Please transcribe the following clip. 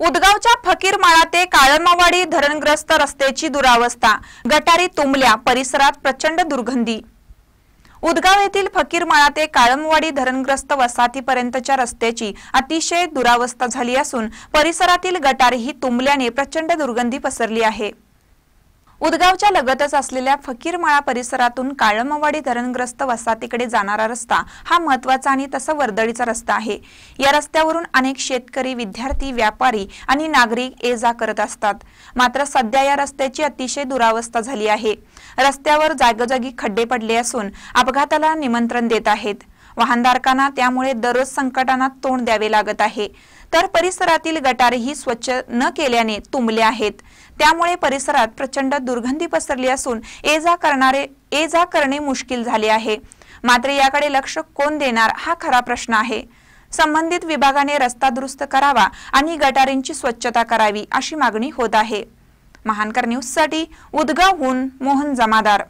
उदगावच्या फकीरमाळा ते काळमावाडी धरणग्रस्त रस्त्याची दुरावस्था गटारी तुंबल्या परिसरात प्रचंड दुर्गंधी उदगाव येथील फकीरमाळा ते काळमवाडी धरणग्रस्त वसाहतीपर्यंतच्या रस्त्याची अतिशय दुरावस्था झाली असून परिसरातील गटारीही तुंबल्याने प्रचंड दुर्गंधी पसरली आहे उदगावच्या लगतच असलेल्या फकीरमाळा परिसरातून काळमवाडी धरणग्रस्त वसाहतीकडे जाणारा रस्ता हा महत्वाचा आणि तसा वर्दळीचा रस्ता आहे या रस्त्यावरून अनेक शेतकरी विद्यार्थी व्यापारी आणि नागरिक ये जा करत असतात मात्र सध्या या रस्त्याची अतिशय दुरावस्था झाली आहे रस्त्यावर जागोजागी खड्डे पडले असून अपघाताला निमंत्रण देत आहेत वाहनधारकांना त्यामुळे दररोज संकटांना तोंड द्यावे लागत आहे तर परिसरातील गटारही स्वच्छ न केल्याने तुंबले आहेत त्यामुळे परिसरात प्रचंड दुर्गंधी पसरली असून ये जा करणारे ये जा करणे मुश्किल झाले आहे मात्र याकडे लक्ष कोण देणार हा खरा प्रश्न आहे संबंधित विभागाने रस्ता दुरुस्त करावा आणि गटारींची स्वच्छता करावी अशी मागणी होत आहे महानकर न्यूजसाठी उदगावहून मोहन जमादार